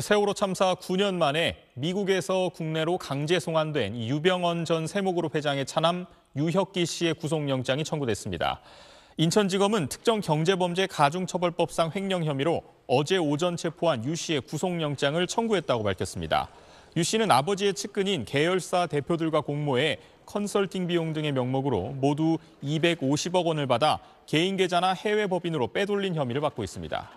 세월호 참사 9년 만에 미국에서 국내로 강제 송환된 유병언 전 세무그룹 회장의 차남 유혁기 씨의 구속영장이 청구됐습니다. 인천지검은 특정 경제범죄 가중처벌법상 횡령 혐의로 어제 오전 체포한 유 씨의 구속영장을 청구했다고 밝혔습니다. 유 씨는 아버지의 측근인 계열사 대표들과 공모해 컨설팅 비용 등의 명목으로 모두 250억 원을 받아 개인 계좌나 해외 법인으로 빼돌린 혐의를 받고 있습니다.